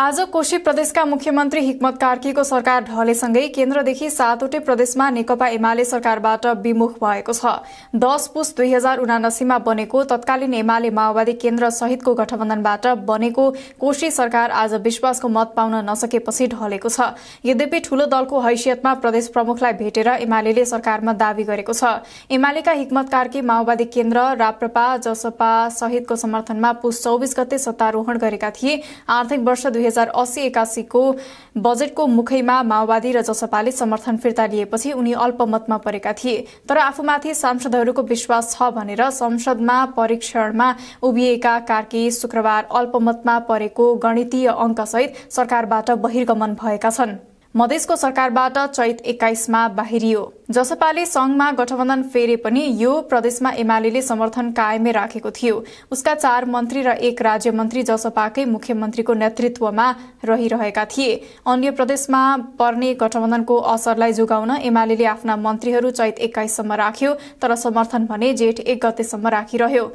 आज कोशी प्रदेशका मुख्यमन्त्री हिक्मत कार्कीको सरकार ढलेसँगै केन्द्रदेखि सातवटै प्रदेशमा नेकपा एमाले सरकारबाट विमुख भएको छ दस पुस दुई हजार उनासीमा बनेको तत्कालीन एमाले माओवादी केन्द्र सहितको गठबन्धनबाट बनेको कोशी सरकार आज विश्वासको मत पाउन नसकेपछि ढलेको छ यद्यपि ठूलो दलको हैसियतमा प्रदेश प्रमुखलाई भेटेर एमाले सरकारमा दावी गरेको छ एमालेका हिक्मत कार्की माओवादी केन्द्र राप्रपा जसपा सहितको समर्थनमा पुस चौबिस गते सत्तारोहण गरेका थिए आर्थिक वर्ष दुई हजार असी एकासीको बजेटको मुखैमा माओवादी र जसपाले समर्थन फिर्ता लिएपछि उनी अल्पमतमा परेका थिए तर आफूमाथि सांसदहरूको विश्वास छ भनेर संसदमा परीक्षणमा उभिएका कार्की शुक्रबार अल्पमतमा परेको गणितीय अङ्कसहित सरकारबाट बहिर्गमन भएका छन् मधेसको सरकारबाट चैत एक्काइसमा बाहिरियो जसपाले संघमा गठबन्धन फेरे पनि यो प्रदेशमा एमाले समर्थन कायमै राखेको थियो उसका चार मन्त्री र एक राज्यमन्त्री जसपाकै मुख्यमन्त्रीको नेतृत्वमा रहिरहेका थिए अन्य प्रदेशमा पर्ने गठबन्धनको असरलाई जोगाउन एमाले आफ्ना मन्त्रीहरू चैत एक्काइससम्म राख्यो तर समर्थन भने जेठ एक गतेसम्म राखिरह्यो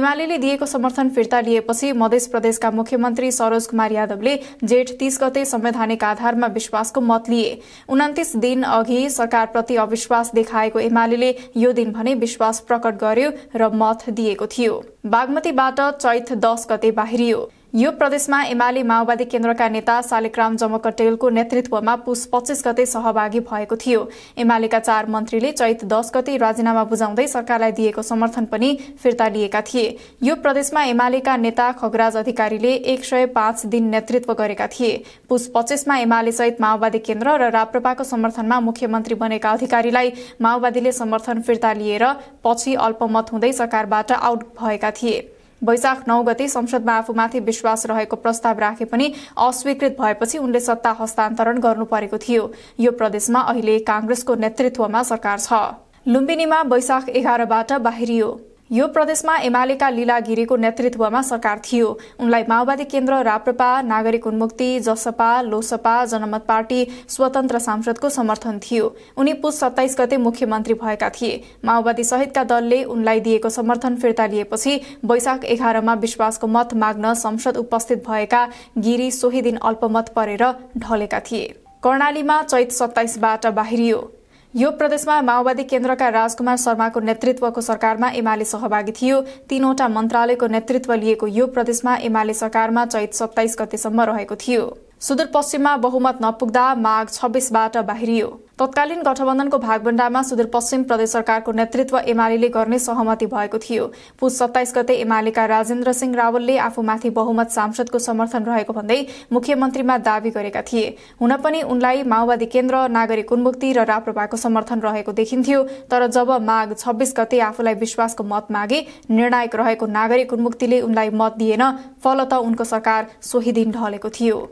एमाले दिएको समर्थन फिर्ता लिएपछि मधेस प्रदेशका मुख्यमन्त्री सरोज कुमार यादवले जेठ तीस गते संवैधानिक आधारमा विश्वासको मत लिए उन्तिस दिन अघि सरकारप्रति अविश्वास विश्वास देखाएको एमाले यो दिन भने विश्वास प्रकट गर्यो र मत दिएको थियो बागमतीबाट चैत दस गते बाहिरियो यो प्रदेशमा एमाले माओवादी केन्द्रका नेता शालिगराम जमकटेलको नेतृत्वमा पुस पच्चीस गते सहभागी भएको थियो एमालेका चार मन्त्रीले चैत दस गते राजीनामा बुझाउँदै सरकारलाई दिएको समर्थन पनि फिर्ता लिएका थिए यो प्रदेशमा एमालेका नेता खगराज अधिकारीले एक सय पाँच दिन नेतृत्व गरेका थिए पुस एमाले सहित माओवादी केन्द्र र राप्रपाको समर्थनमा मुख्यमन्त्री बनेका अधिकारीलाई माओवादीले समर्थन फिर्ता लिएर पछि अल्पमत हुँदै सरकारबाट आउट भएका थिए वैशाख नौ गते संसदमा आफूमाथि विश्वास रहेको प्रस्ताव राखे पनि अस्वीकृत भएपछि उनले सत्ता हस्तान्तरण गर्नु परेको थियो यो प्रदेशमा अहिले कांग्रेसको नेतृत्वमा सरकार छ लुम्बिनीमा वैशाख एघारबाट बाहिरियो यो प्रदेशमा एमालेका लीला गिरीको नेतृत्वमा सरकार थियो उनलाई माओवादी केन्द्र राप्रपा नागरिक उन्मुक्ति जसपा लोसपा जनमत पार्टी स्वतन्त्र सांसदको समर्थन थियो उनी पुस सत्ताइस गते मुख्यमन्त्री भएका थिए माओवादी सहितका दलले उनलाई दिएको समर्थन फिर्ता लिएपछि वैशाख एघारमा विश्वासको मत माग्न संसद उपस्थित भएका गिरी सोही दिन अल्पमत परेर ढलेका थिए कर्णालीमा चैत सत्ताइसबाट बाहिरियो यो प्रदेशमा माओवादी केन्द्रका राजकुमार शर्माको नेतृत्वको सरकारमा एमाले सहभागी थियो तीनवटा मन्त्रालयको नेतृत्व लिएको यो प्रदेशमा एमाले सरकारमा चैत सत्ताइस गतेसम्म रहेको थियो सुदूरपश्चिममा बहुमत नपुग्दा माघ छब्बीसबाट बाहिरियो तत्कालीन गठबन्धनको भागभण्डामा सुदूरपश्चिम प्रदेश सरकारको नेतृत्व एमाले गर्ने सहमति भएको थियो पुस सत्ताइस गते एमालेका राजेन्द्र सिंह रावलले आफूमाथि बहुमत सांसदको समर्थन रहेको भन्दै मुख्यमन्त्रीमा दावी गरेका थिए हुन पनि उनलाई माओवादी केन्द्र नागरिक उन्मुक्ति र राप्रपाको समर्थन रहेको देखिन्थ्यो तर जब माघ छब्बीस गते आफूलाई विश्वासको मत मागे निर्णायक रहेको नागरिक उन्मुक्तिले उनलाई मत दिएन फलत उनको सरकार सोही दिन ढलेको थियो